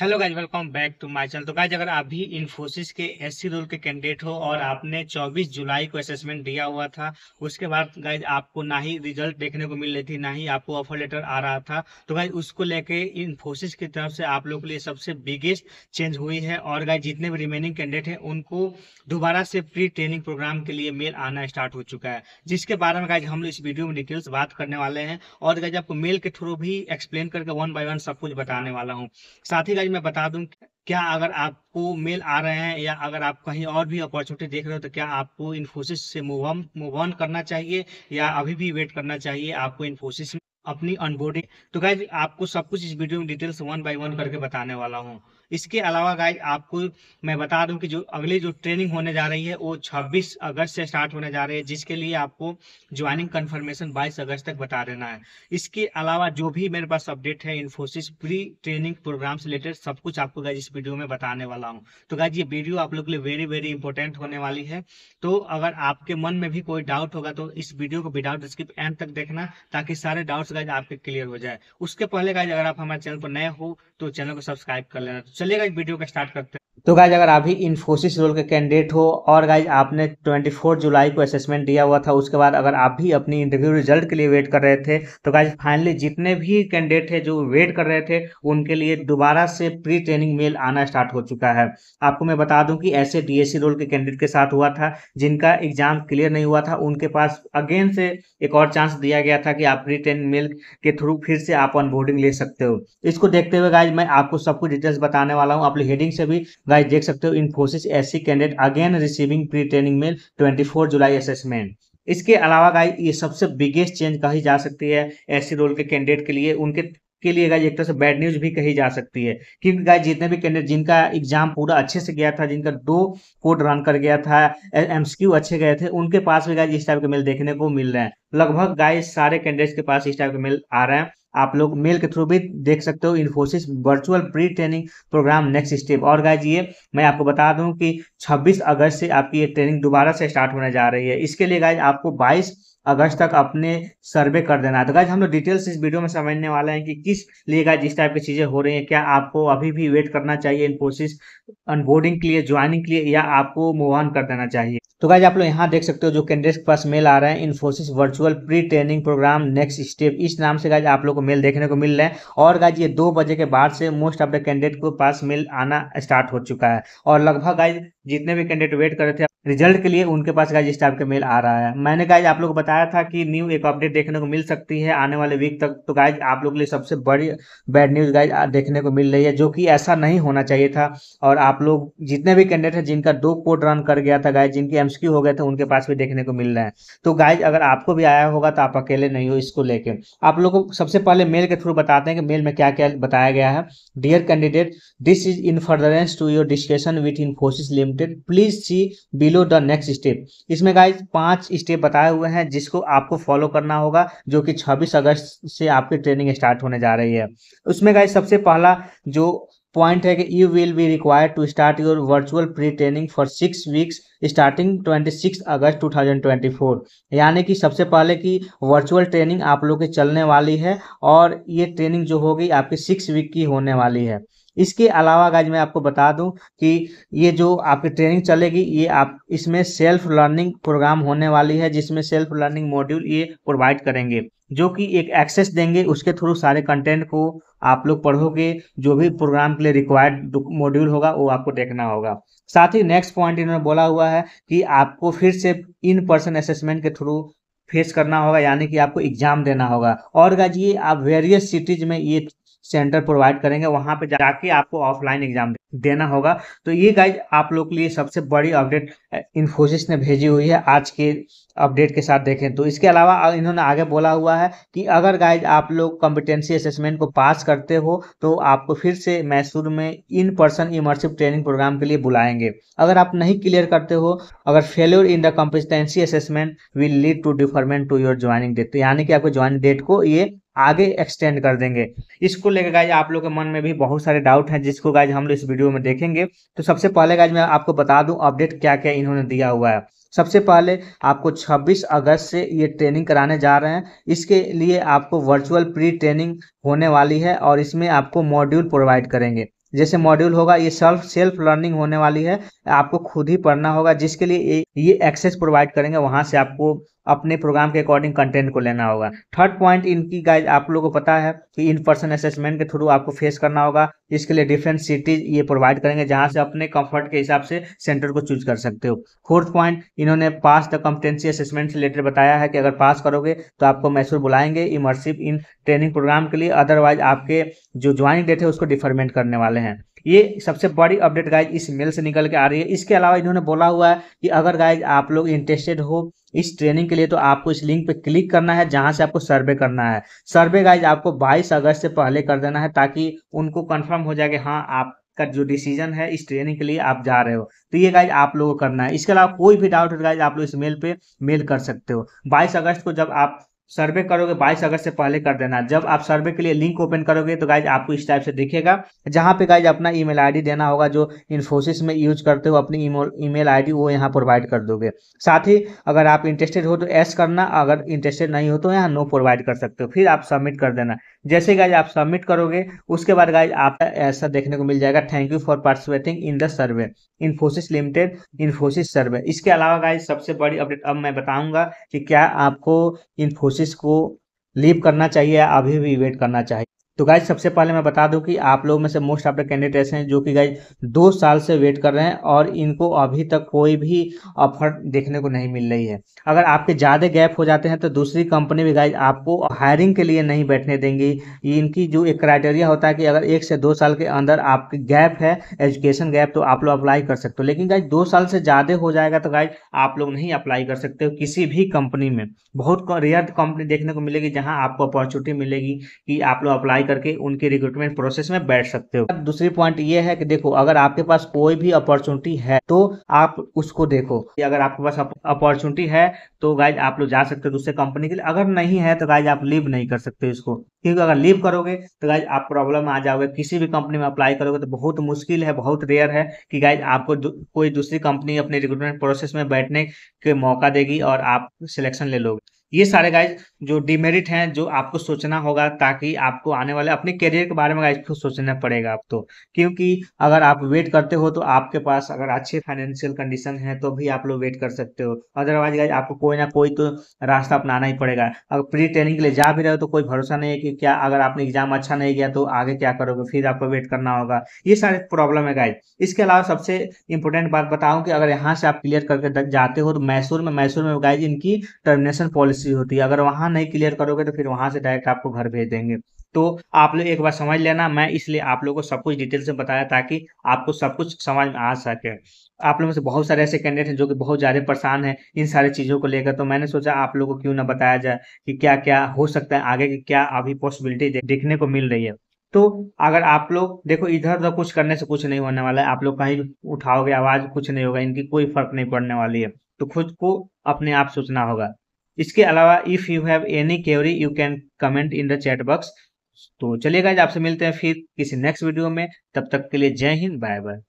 hello guys welcome back to my channel तो guys अगर आप भी इन्फोसिस के एससी रोल के कैंडिडेट हो और आपने 24 जुलाई को असेसमेंट दिया हुआ था उसके बाद गाइज आपको ना ही रिजल्ट देखने को मिल रही थी ना ही आपको ऑफर लेटर आ रहा था तो गाइज उसको लेके इन्फोसिस की तरफ से आप लोग के लिए सबसे बिगेस्ट चेंज हुई है और गाइज जितने भी रिमेनिंग कैंडिडेट हैं उनको दोबारा से प्री ट्रेनिंग प्रोग्राम के लिए मेल आना स्टार्ट हो चुका है जिसके बारे में गाइज हम लोग इस वीडियो में डिटेल्स बात करने वाले हैं और गाइज आपको मेल के थ्रू भी एक्सप्लेन करके वन बाय वन सब कुछ बताने वाला हूँ साथ ही ही मैं बता दूं क्या अगर आपको मेल आ रहे हैं या अगर आप कहीं और भी अपॉर्चुनिटी देख रहे हो तो क्या आपको इन्फोसिस से मूव ऑन मूव ऑन करना चाहिए या अभी भी वेट करना चाहिए आपको इन्फोसिस में अपनी अनबोर्डिंग तो गाइज आपको सब कुछ इस वीडियो में डिटेल्स वन बाय वन करके बताने वाला हूँ इसके अलावा गाइज आपको मैं बता दूं कि जो अगली जो ट्रेनिंग होने जा रही है वो 26 अगस्त से स्टार्ट होने जा रही है जिसके लिए आपको ज्वाइनिंग कन्फर्मेशन 22 अगस्त तक बता देना है इसके अलावा जो भी मेरे पास अपडेट है इन्फोसिस प्री ट्रेनिंग प्रोग्राम से रिलेटेड सब कुछ आपको गाइज इस वीडियो में बताने वाला हूँ तो गाइज ये वीडियो आप लोग के लिए वेरी वेरी इंपॉर्टेंट होने वाली है तो अगर आपके मन में भी कोई डाउट होगा तो इस वीडियो को विदाउट स्किप एंड तक देखना ताकि सारे डाउट्स गाइज आपके क्लियर हो जाए उसके पहले गाइज अगर आप हमारे चैनल पर नए हो तो चैनल को सब्सक्राइब कर लेना चलेगा वीडियो का स्टार्ट करते हैं तो गाइज अगर अभी इन्फोसिस रोल के कैंडिडेट हो और गाइज आपने 24 जुलाई को असेसमेंट दिया हुआ था उसके बाद अगर आप भी अपनी इंटरव्यू रिजल्ट के लिए वेट कर रहे थे तो गाइज फाइनली जितने भी कैंडिडेट है जो वेट कर रहे थे उनके लिए दोबारा से प्री ट्रेनिंग मेल आना स्टार्ट हो चुका है आपको मैं बता दूं कि ऐसे डी रोल e के कैंडिडेट के साथ हुआ था जिनका एग्जाम क्लियर नहीं हुआ था उनके पास अगेन से एक और चांस दिया गया था कि आप प्री ट्रेनिंग मेल के थ्रू फिर से आप ऑनबोर्डिंग ले सकते हो इसको देखते हुए गाइज मैं आपको सब कुछ डिटेल्स बताने कराने वाला हूँ आप लोग हेडिंग से भी गाइस देख सकते हो Infosys as candidate again receiving pre training mail 24 July assessment इसके अलावा गाइस ये सबसे बिगेस्ट चेंज कही जा सकती है एस रोल के कैंडिडेट के लिए उनके के लिए गाइज एक तरह से बैड न्यूज भी कही जा सकती है क्योंकि गाइज जितने भी कैंडिडेट जिनका एग्जाम पूरा अच्छे से गया था जिनका दो कोड रन कर गया था एमसीक्यू अच्छे गए थे उनके पास भी गाइज इस टाइप के मेल देखने को मिल रहे हैं लगभग गाइज सारे कैंडिडेट्स के पास इस टाइप के मेल आ रहे हैं आप लोग मेल के थ्रू भी देख सकते हो Infosys virtual pre training program next step और गाइज ये मैं आपको बता दूं कि 26 अगस्त से आपकी ये ट्रेनिंग दोबारा से स्टार्ट होने जा रही है इसके लिए गाइज आपको 22 अगस्त तक अपने सर्वे कर देना है तो गाइज हम लोग डिटेल्स इस वीडियो में समझने वाले हैं कि किस लिए गाइज इस टाइप की चीज़ें हो रही हैं क्या आपको अभी भी वेट करना चाहिए इन्फोसिस अनबोर्डिंग के लिए ज्वाइनिंग के लिए या आपको मूव ऑन कर देना चाहिए तो गाइज आप लोग यहाँ देख सकते हो जो कैंडिडेट के पास मेल आ रहा है Infosys virtual pre training program next step इस नाम से गाइज आप लोग को मेल देखने को मिल रहा है और गाइज ये दो बजे के बाद से मोस्ट ऑफ द कैंडिडेट को पास मेल आना स्टार्ट हो चुका है और लगभग गाइज जितने भी कैंडिडेट वेट कर रहे थे रिजल्ट के लिए उनके पास गाइज इस टाइप का मेल आ रहा है मैंने गाइज आप लोग को बताया था कि न्यू एक अपडेट देखने को मिल सकती है आने वाले वीक तक तो गाइज आप लोग के लिए सबसे बड़ी बैड न्यूज़ गाइज देखने को मिल रही है जो कि ऐसा नहीं होना चाहिए था और आप लोग जितने भी कैंडिडेट हैं जिनका दो कोड रन कर गया था गाइज जिनकी एमसीक्यू हो गए थे उनके पास भी देखने को मिल रहा है तो गाइज अगर आपको भी आया होगा तो आप अकेले नहीं हो इसको लेके आप लोग को सबसे पहले मेल के थ्रू बताते हैं कि मेल में क्या क्या बताया गया है dear candidate this is in furtherance to your discussion with Infosys limited please see below the next step इसमें गाइज पांच स्टेप बताए हुए हैं जिसको आपको फॉलो करना होगा जो कि छब्बीस अगस्त से आपकी ट्रेनिंग स्टार्ट होने जा रही है उसमें गाइज सबसे पहला जो पॉइंट है कि you will be required to start your virtual pre training for six weeks starting twenty six August two thousand twenty four यानी कि सबसे पहले कि वर्चुअल ट्रेनिंग आप लोग के चलने वाली है और ये ट्रेनिंग जो होगी आपकी सिक्स वीक की होने वाली है इसके अलावा गाइज मैं आपको बता दूं कि ये जो आपकी ट्रेनिंग चलेगी ये आप इसमें सेल्फ लर्निंग प्रोग्राम होने वाली है जिसमें सेल्फ लर्निंग मॉड्यूल ये प्रोवाइड करेंगे जो कि एक एक्सेस देंगे उसके थ्रू सारे कंटेंट को आप लोग पढ़ोगे जो भी प्रोग्राम के लिए रिक्वायर्ड मॉड्यूल होगा वो आपको देखना होगा साथ ही नेक्स्ट पॉइंट इन्होंने बोला हुआ है कि आपको फिर से इन पर्सन असेसमेंट के थ्रू फेस करना होगा यानी कि आपको एग्जाम देना होगा और गाजिए आप वेरियस सिटीज में ये सेंटर प्रोवाइड करेंगे वहाँ पे जाके आपको ऑफलाइन एग्जाम देना होगा तो ये गाइज आप लोग के लिए सबसे बड़ी अपडेट इन्फोसिस ने भेजी हुई है आज के अपडेट के साथ देखें तो इसके अलावा इन्होंने आगे बोला हुआ है कि अगर गाइज आप लोग कॉम्पिटेंसी असेसमेंट को पास करते हो तो आपको फिर से मैसूर में in person immersion training program के लिए बुलाएंगे अगर आप नहीं क्लियर करते हो अगर failure in the competency assessment will lead to deferment to your joining date तो यानी कि आपको ज्वाइनिंग डेट को ये आगे एक्सटेंड कर देंगे इसको लेकर गाइज आप लोग के मन में भी बहुत सारे डाउट हैं जिसको गाइज हम लोग इस वीडियो में देखेंगे तो सबसे पहले आज मैं आपको बता दूं अपडेट क्या क्या इन्होंने दिया हुआ है सबसे पहले आपको 26 अगस्त से ये ट्रेनिंग कराने जा रहे हैं इसके लिए आपको वर्चुअल प्री ट्रेनिंग होने वाली है और इसमें आपको मॉड्यूल प्रोवाइड करेंगे जैसे मॉड्यूल होगा ये सेल्फ सेल्फ लर्निंग होने वाली है आपको खुद ही पढ़ना होगा जिसके लिए ये एक्सेस प्रोवाइड करेंगे वहां से आपको अपने प्रोग्राम के अकॉर्डिंग कंटेंट को लेना होगा थर्ड पॉइंट इनकी गाइज आप लोगों को पता है कि इन पर्सन असेसमेंट के थ्रू आपको फेस करना होगा इसके लिए डिफरेंट सिटीज ये प्रोवाइड करेंगे जहाँ से अपने कंफर्ट के हिसाब से सेंटर को चूज कर सकते हो फोर्थ पॉइंट इन्होंने पास द कॉम्पिटेंसी असेसमेंट से रिलेटेड बताया है कि अगर पास करोगे तो आपको मैसूर बुलाएंगे इमर्सिव इन ट्रेनिंग प्रोग्राम के लिए अदरवाइज आपके जो ज्वाइनिंग डेट है उसको डिफरमेंट करने वाले हैं ये सबसे बड़ी अपडेट गाइज इस मेल से निकल के आ रही है इसके अलावा इन्होंने बोला हुआ है कि अगर गाइज आप लोग इंटरेस्टेड हो इस ट्रेनिंग के लिए तो आपको इस लिंक पे क्लिक करना है जहां से आपको सर्वे करना है सर्वे गाइज आपको 22 अगस्त से पहले कर देना है ताकि उनको कंफर्म हो जाए कि हाँ आप का जो डिसीजन है इस ट्रेनिंग के लिए आप जा रहे हो तो ये गाइज आप लोगों को करना है इसके अलावा कोई भी डाउट है गाइज आप लोग इस मेल पे मेल कर सकते हो 22 अगस्त को जब आप सर्वे करोगे 22 अगस्त से पहले कर देना जब आप सर्वे के लिए लिंक ओपन करोगे तो गाइज आपको इस टाइप से दिखेगा जहाँ पे गाइज अपना ईमेल आईडी देना होगा जो इन्फोसिस में यूज करते हो अपनी ईमेल आईडी वो यहाँ प्रोवाइड कर दोगे साथ ही अगर आप इंटरेस्टेड हो तो एस करना अगर इंटरेस्टेड नहीं हो तो यहाँ नो प्रोवाइड कर सकते हो फिर आप सबमिट कर देना जैसे गाइज आप सबमिट करोगे उसके बाद गाइज आपका ऐसा देखने को मिल जाएगा thank you for participating in the survey Infosys limited Infosys survey इसके अलावा गाइज सबसे बड़ी अपडेट अब मैं बताऊंगा कि क्या आपको इन्फोसिस को लीव करना चाहिए या अभी भी वेट करना चाहिए तो गाइज सबसे पहले मैं बता दूं कि आप लोगों में से मोस्ट ऑफ द कैंडिडेट ऐसे हैं जो कि गाइज दो साल से वेट कर रहे हैं और इनको अभी तक कोई भी ऑफर देखने को नहीं मिल रही है अगर आपके ज़्यादा गैप हो जाते हैं तो दूसरी कंपनी भी गाइज आपको हायरिंग के लिए नहीं बैठने देंगी इनकी जो एक क्राइटेरिया होता है कि अगर एक से दो साल के अंदर आपकी गैप है एजुकेशन गैप तो आप लोग अप्लाई कर सकते हो लेकिन गाइज दो साल से ज़्यादा हो जाएगा तो गाइज आप लोग नहीं अप्लाई कर सकते हो किसी भी कंपनी में बहुत रेयर कंपनी देखने को मिलेगी जहाँ आपको अपॉर्चुनिटी मिलेगी कि आप लोग अप्लाई करके उनके रिक्रूटमेंट प्रोसेस में बैठ सकते हो दूसरी पॉइंट ये है कि देखो अगर आपके पास कोई भी अपॉर्चुनिटी है तो आप उसको देखो अगर आपके पास अपॉर्चुनिटी है तो गाइज आप लोग जा सकते हो दूसरे कंपनी के लिए अगर नहीं है तो गाइज आप लीव नहीं कर सकते इसको क्योंकि अगर लीव करोगे तो गाइज आप प्रॉब्लम आ जाओगे किसी भी कंपनी में अप्लाई करोगे तो बहुत मुश्किल है बहुत रेयर है कि गाइज आपको कोई दूसरी कंपनी अपने रिक्रूटमेंट प्रोसेस में बैठने के मौका देगी और आप सिलेक्शन ले लोगे ये सारे गाइज जो डिमेरिट हैं जो आपको सोचना होगा ताकि आपको आने वाले अपने करियर के बारे में आपको सोचना पड़ेगा आप तो क्योंकि अगर आप वेट करते हो तो आपके पास अगर अच्छे फाइनेंशियल कंडीशन है तो भी आप लोग वेट कर सकते हो अदरवाइज गाइज आपको कोई ना कोई तो रास्ता अपनाना ही पड़ेगा अगर प्री ट्रेनिंग के लिए जा भी रहे हो तो कोई भरोसा नहीं है कि क्या अगर आपने एग्जाम अच्छा नहीं गया तो आगे क्या करोगे फिर आपको वेट करना होगा ये सारे प्रॉब्लम है गाइज इसके अलावा सबसे इंपॉर्टेंट बात बताऊँ कि अगर यहाँ से आप क्लियर करके जाते हो तो मैसूर में मैसूर में गाइज इनकी टर्मिनेशन पॉलिसी होती है अगर वहाँ वहाँ नहीं क्लियर करोगे तो फिर वहाँ से डायरेक्ट आपको घर भेज देंगे तो आप लोग एक बार समझ लेना मैं इसलिए आप लोगों को सब कुछ डिटेल से बताया ताकि आपको सब कुछ समझ में आ सके आप लोगों से बहुत सारे ऐसे कैंडिडेट हैं जो कि बहुत ज़्यादा परेशान हैं इन सारी चीज़ों को लेकर तो मैंने सोचा आप लोगों को क्यों ना बताया जाए कि क्या क्या हो सकता है आगे की क्या अभी पॉसिबिलिटी देखने को मिल रही है तो अगर आप लोग देखो इधर उधर कुछ करने से कुछ नहीं होने वाला है आप लोग कहीं उठाओगे आवाज़ कुछ नहीं होगा इनकी कोई फर्क नहीं पड़ने वाली है तो खुद को अपने आप सोचना होगा इसके अलावा if you have any query you can comment in the chat box तो चलिए गाइज आपसे मिलते हैं फिर किसी नेक्स्ट वीडियो में तब तक के लिए जय हिंद बाय बाय